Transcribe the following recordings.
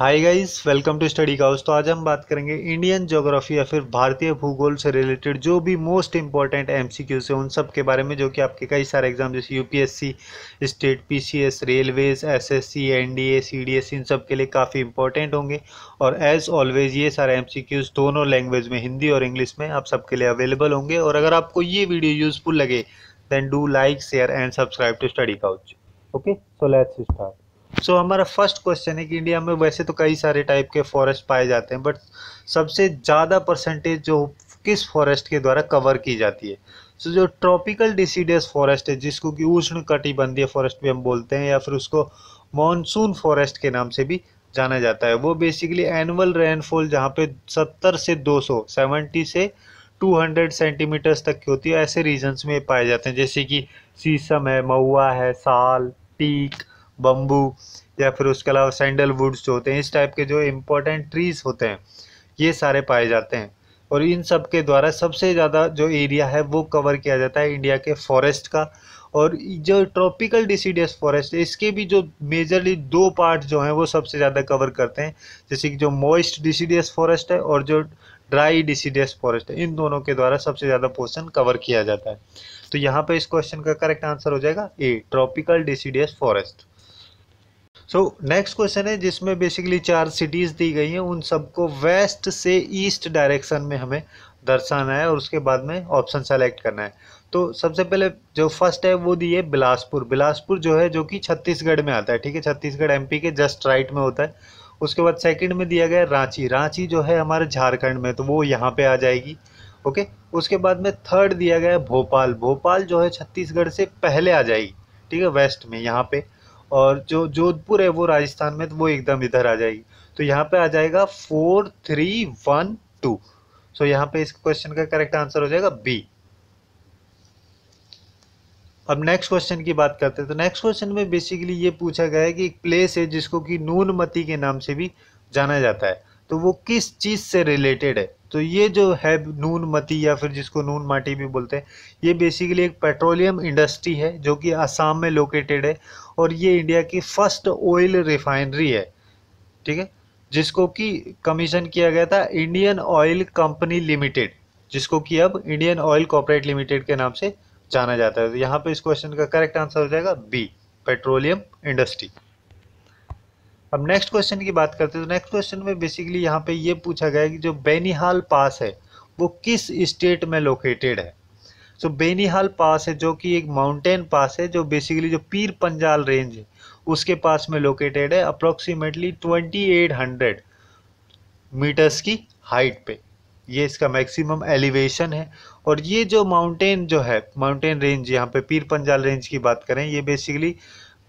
hi guys welcome to Study Couch तो आज हम बात करेंगे इंडियन ज्योग्राफी या फिर भारतीय भूगोल से रिलेटेड जो भी मोस्ट इंपॉर्टेंट एमसीक्यूज है उन सब के बारे में जो कि आपके कई सारे एग्जाम जैसे UPSC state PCS railways SSC NDA CDS इन सब के लिए काफ़ी इंपॉर्टेंट होंगे और एज ऑलवेज ये सारे एम दोनों लैंग्वेज में हिंदी और इंग्लिश में आप सबके लिए अवेलेबल होंगे और अगर आपको ये वीडियो यूजफुल लगे then do like share and subscribe to Study Couch okay so let's start so so, हमारा फर्स्ट क्वेश्चन है कि इंडिया में वैसे तो कई सारे टाइप के फॉरेस्ट पाए जाते हैं बट सबसे ज़्यादा परसेंटेज जो किस फॉरेस्ट के द्वारा कवर की जाती है सो so, जो ट्रॉपिकल डिसीडियस फॉरेस्ट है जिसको कि उष्ण कटिबंधीय फॉरेस्ट भी हम बोलते हैं या फिर उसको मानसून फॉरेस्ट के नाम से भी जाना जाता है वो बेसिकली एनुअल रेनफॉल जहाँ पे सत्तर से सौ सेवेंटी से 200 सेंटीमीटर्स तक की होती है ऐसे रीजन्स में पाए जाते हैं जैसे कि सीसम है महुआ है साल टीक बम्बू या फिर उसके अलावा सैंडल वुड्स जो होते हैं इस टाइप के जो इम्पोर्टेंट ट्रीज़ होते हैं ये सारे पाए जाते हैं और इन सब के द्वारा सबसे ज़्यादा जो एरिया है वो कवर किया जाता है इंडिया के फॉरेस्ट का और जो ट्रॉपिकल डिसीडियस फॉरेस्ट है इसके भी जो मेजरली दो पार्ट जो हैं वो सबसे ज़्यादा कवर करते हैं जैसे कि जो मॉइस्ट डिसीडियस फॉरेस्ट है और जो ड्राई डिसीडियस फॉरेस्ट है इन दोनों के द्वारा सबसे ज़्यादा पोर्सन कवर किया जाता है तो यहाँ पर इस क्वेश्चन का करेक्ट आंसर हो जाएगा A tropical deciduous forest so next question है जिसमें बेसिकली चार सिटीज़ दी गई हैं उन सबको वेस्ट से ईस्ट डायरेक्शन में हमें दर्शाना है और उसके बाद में ऑप्शन सेलेक्ट करना है तो सबसे पहले जो फर्स्ट है वो दी है बिलासपुर बिलासपुर जो है जो कि छत्तीसगढ़ में आता है ठीक है छत्तीसगढ़ एम के जस्ट राइट में होता है उसके बाद सेकेंड में दिया गया रांची रांची जो है हमारे झारखंड में तो वो यहाँ पर आ जाएगी ओके उसके बाद में थर्ड दिया गया है भोपाल भोपाल जो है छत्तीसगढ़ से पहले आ जाएगी ठीक है वेस्ट में यहाँ पे और जो जोधपुर है वो राजस्थान में तो वो एकदम इधर आ जाएगी तो यहाँ पे आ जाएगा four three one two so यहाँ पे इस क्वेश्चन का करेक्ट आंसर हो जाएगा बी अब नेक्स्ट क्वेश्चन की बात करते हैं तो नेक्स्ट क्वेश्चन में बेसिकली ये पूछा गया है कि एक प्लेस है जिसको कि नूनमती के नाम से भी जाना जाता है तो वो किस चीज़ से रिलेटेड है तो ये जो है नून मती या फिर जिसको नून माटी भी बोलते हैं ये बेसिकली एक पेट्रोलियम इंडस्ट्री है जो कि आसाम में लोकेटेड है और ये इंडिया की फर्स्ट ऑयल रिफाइनरी है ठीक है जिसको कि कमीशन किया गया था इंडियन ऑयल कंपनी लिमिटेड जिसको कि अब इंडियन ऑयल कॉपरेट लिमिटेड के नाम से जाना जाता है तो यहाँ पे इस क्वेश्चन का करेक्ट आंसर हो जाएगा बी पेट्रोलियम इंडस्ट्री अब नेक्स्ट क्वेश्चन की बात करते हैं तो नेक्स्ट क्वेश्चन में बेसिकली यहाँ पे ये पूछा गया है कि जो बेनिहाल पास है वो किस स्टेट में लोकेटेड है सो so, बेनिहाल पास है जो कि एक माउंटेन पास है जो बेसिकली जो पीर पंजाल रेंज है उसके पास में लोकेटेड है approximately twenty eight hundred metres की हाइट पे ये इसका मैक्सिमम एलिवेशन है और ये जो माउंटेन जो है माउंटेन रेंज यहाँ पे पीर पंजाल रेंज की बात करें ये बेसिकली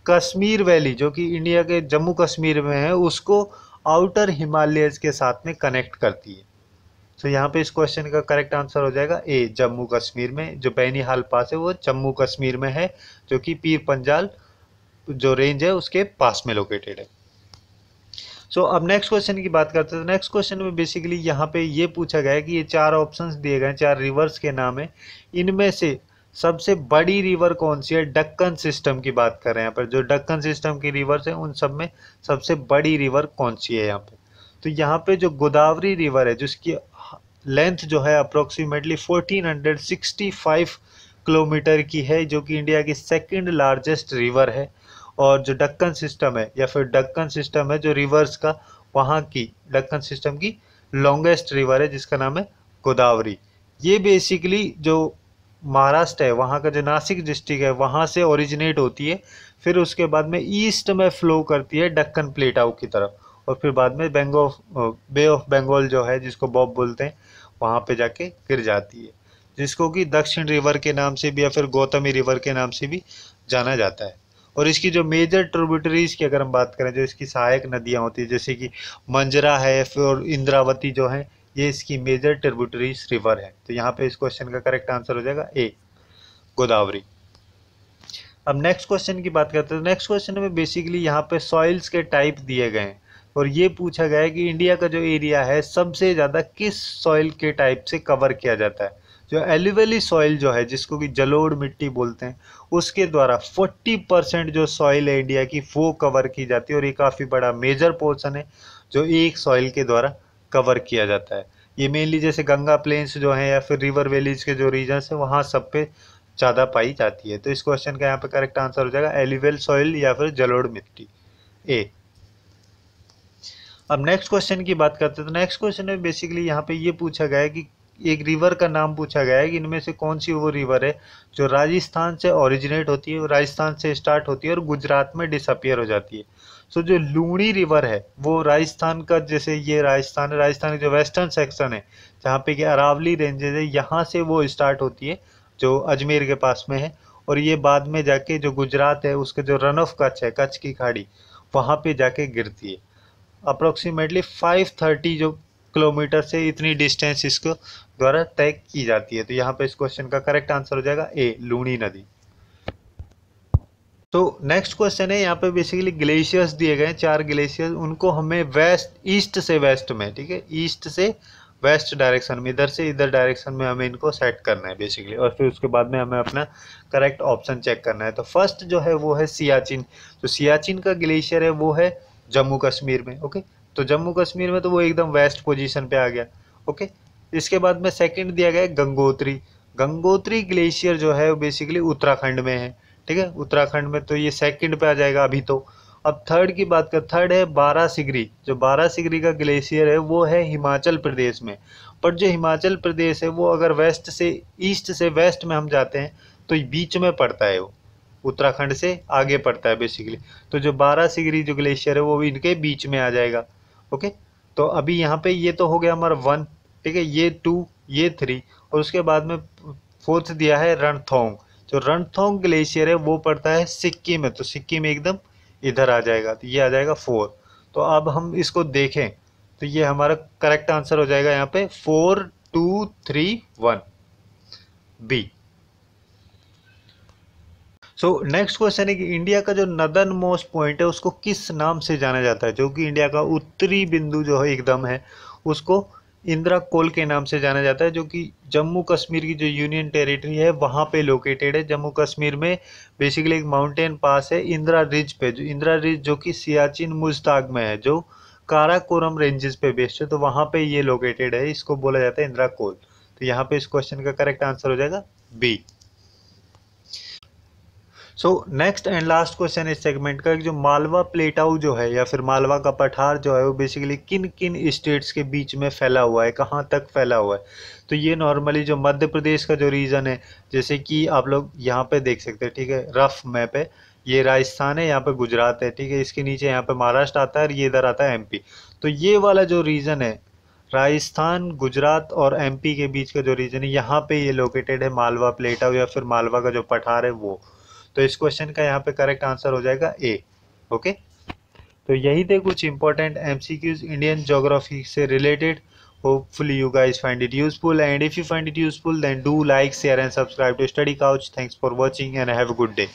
कश्मीर वैली जो कि इंडिया के जम्मू कश्मीर में है उसको आउटर हिमालयस के साथ में कनेक्ट करती है तो so, यहाँ पे इस क्वेश्चन का करेक्ट आंसर हो जाएगा ए जम्मू कश्मीर में जो बैनीहाल पास है वो जम्मू कश्मीर में है जो कि पीर पंजाल जो रेंज है उसके पास में लोकेटेड है सो so, अब नेक्स्ट क्वेश्चन की बात करते हैं तो नेक्स्ट क्वेश्चन में बेसिकली यहाँ पे ये पूछा गया है कि ये चार ऑप्शंस दिए गए हैं चार रिवर्स के नाम है इनमें से सबसे बड़ी रिवर कौन सी है डक्कन सिस्टम की बात कर रहे हैं यहाँ पर जो डक्कन सिस्टम की रिवर्स है उन सब में सबसे बड़ी रिवर कौन सी है यहाँ पे तो यहाँ पे जो गोदावरी रिवर है जिसकी लेंथ जो है अप्रोक्सीमेटली 1465 किलोमीटर की है जो कि इंडिया की सेकंड लार्जेस्ट रिवर है और जो डक्कन सिस्टम है या फिर डक्कन सिस्टम है जो रिवर्स का वहाँ की डक्कन सिस्टम की लॉन्गेस्ट रिवर है जिसका नाम है गोदावरी ये बेसिकली जो महाराष्ट्र है वहाँ का जो नासिक डिस्ट्रिक्ट है वहाँ से ओरिजिनेट होती है फिर उसके बाद में ईस्ट में फ्लो करती है डक्कन प्लेटाउ की तरफ और फिर बाद में बेंगो बे ऑफ बंगाल जो है जिसको बॉब बोलते हैं वहाँ पे जाके गिर जाती है जिसको कि दक्षिण रिवर के नाम से भी या फिर गौतमी रिवर के नाम से भी जाना जाता है और इसकी जो मेजर ट्रिब्यूटरीज की अगर हम बात करें जो इसकी सहायक नदियाँ होती है जैसे कि मंजरा है फिर इंद्रावती जो है ये इसकी मेजर ट्रिब्यूटरी रिवर है तो यहाँ पे इस क्वेश्चन का करेक्ट आंसर हो जाएगा ए गोदावरी अब नेक्स्ट क्वेश्चन की बात करते हैं नेक्स्ट तो क्वेश्चन में बेसिकली यहाँ पे सॉइल्स के टाइप दिए गए हैं और ये पूछा गया है कि इंडिया का जो एरिया है सबसे ज़्यादा किस सॉइल के टाइप से कवर किया जाता है जो एलिवेली सॉइल जो है जिसको कि जलोड़ मिट्टी बोलते हैं उसके द्वारा 40 परसेंट जो सॉइल है इंडिया की वो कवर की जाती है और ये काफ़ी बड़ा मेजर पोर्सन है जो एक सॉइल के द्वारा कवर किया जाता है ये मेनली जैसे गंगा प्लेन्स जो हैं या फिर रिवर वैलीज के जो रीजन्स हैं वहाँ सब पे ज़्यादा पाई जाती है तो इस क्वेश्चन का यहाँ पे करेक्ट आंसर हो जाएगा एलिवेल सॉइल या फिर जलोड़ मिट्टी ए अब नेक्स्ट क्वेश्चन की बात करते हैं तो नेक्स्ट क्वेश्चन में बेसिकली यहाँ पे ये पूछा गया है कि एक रिवर का नाम पूछा गया है कि इनमें से कौन सी वो रिवर है जो राजस्थान से ओरिजिनेट होती है राजस्थान से स्टार्ट होती है और गुजरात में डिसअपियर हो जाती है सो जो लूणी रिवर है वो राजस्थान का जैसे ये राजस्थान राजस्थान का जो वेस्टर्न सेक्शन है जहाँ पे कि अरावली रेंजेज है यहाँ से वो स्टार्ट होती है जो अजमेर के पास में है और ये बाद में जाके जो गुजरात है उसके जो रन ऑफ कच्छ है कच्छ की खाड़ी वहाँ पे जाके गिरती है अप्रोक्सीमेटली फाइव थर्टी जो किलोमीटर से इतनी डिस्टेंस इसको द्वारा तय की जाती है तो यहाँ पे इस क्वेश्चन का करेक्ट आंसर हो जाएगा ए लूणी नदी तो नेक्स्ट क्वेश्चन है यहाँ पे बेसिकली ग्लेशियर्स दिए गए चार ग्लेशियर्स उनको हमें वेस्ट ईस्ट से वेस्ट में ठीक है ईस्ट से वेस्ट डायरेक्शन में इधर से इधर डायरेक्शन में हमें इनको सेट करना है बेसिकली और फिर उसके बाद में हमें अपना करेक्ट ऑप्शन चेक करना है तो फर्स्ट जो है वो है सियाचिन तो सियाचिन का ग्लेशियर है वो है जम्मू कश्मीर में ओके तो जम्मू कश्मीर में तो वो एकदम वेस्ट पोजिशन पर आ गया ओके इसके बाद में सेकेंड दिया गया गंगोत्री गंगोत्री ग्लेशियर जो है बेसिकली उत्तराखंड में है ठीक है उत्तराखंड में तो ये सेकंड पे आ जाएगा अभी तो अब थर्ड की बात कर थर्ड है बारह सिगरी जो बारह सिगरी का ग्लेशियर है वो है हिमाचल प्रदेश में पर जो हिमाचल प्रदेश है वो अगर वेस्ट से ईस्ट से वेस्ट में हम जाते हैं तो बीच में पड़ता है वो उत्तराखंड से आगे पड़ता है बेसिकली तो जो बारह सिगरी जो ग्लेशियर है वो भी इनके बीच में आ जाएगा ओके तो अभी यहाँ पे ये तो हो गया हमारा वन ठीक है ये टू ये थ्री और उसके बाद में फोर्थ दिया है रणथोंग जो तो रणथोंग ग्लेशियर है वो पड़ता है सिक्किम में तो सिक्किम एकदम इधर आ जाएगा तो ये आ जाएगा फोर तो अब हम इसको देखें तो ये हमारा करेक्ट आंसर हो जाएगा यहाँ पे four two three one B so next question है कि इंडिया का जो नदन मोस्ट पॉइंट है उसको किस नाम से जाना जाता है जो कि इंडिया का उत्तरी बिंदु जो है एकदम है उसको इंदिरा कोल के नाम से जाना जाता है जो कि जम्मू कश्मीर की जो यूनियन टेरिटरी है वहाँ पे लोकेटेड है जम्मू कश्मीर में बेसिकली एक माउंटेन पास है इंदिरा रिज पे जो इंदिरा रिज जो कि सियाचिन मुजताग में है जो काराकोरम रेंजेस पे बेस्ड है तो वहाँ पे ये लोकेटेड है इसको बोला जाता है इंदिरा कोल तो यहाँ पे इस क्वेश्चन का करेक्ट आंसर हो जाएगा B so next and last question इस सेगमेंट का जो मालवा प्लेटाउ जो है या फिर मालवा का पठार जो है वो बेसिकली किन किन स्टेट्स के बीच में फैला हुआ है कहाँ तक फैला हुआ है तो ये नॉर्मली जो मध्य प्रदेश का जो रीजन है जैसे कि आप लोग यहाँ पे देख सकते हैं ठीक है रफ मैप है ये राजस्थान है यहाँ पे गुजरात है ठीक है इसके नीचे यहाँ पे महाराष्ट्र आता है और ये इधर आता है एमपी तो ये वाला जो रीजन है राजस्थान गुजरात और एमपी के बीच का जो रीजन है यहाँ पे ये लोकेटेड है मालवा प्लेटा या फिर मालवा का जो पठार है वो तो इस क्वेश्चन का यहाँ पे करेक्ट आंसर हो जाएगा ए ओके तो यही थे कुछ इंपॉर्टेंट एम इंडियन जोग्राफी से related hopefully you guys find it useful and if you find it useful then do like share and subscribe to Study Couch thanks for watching and have a good day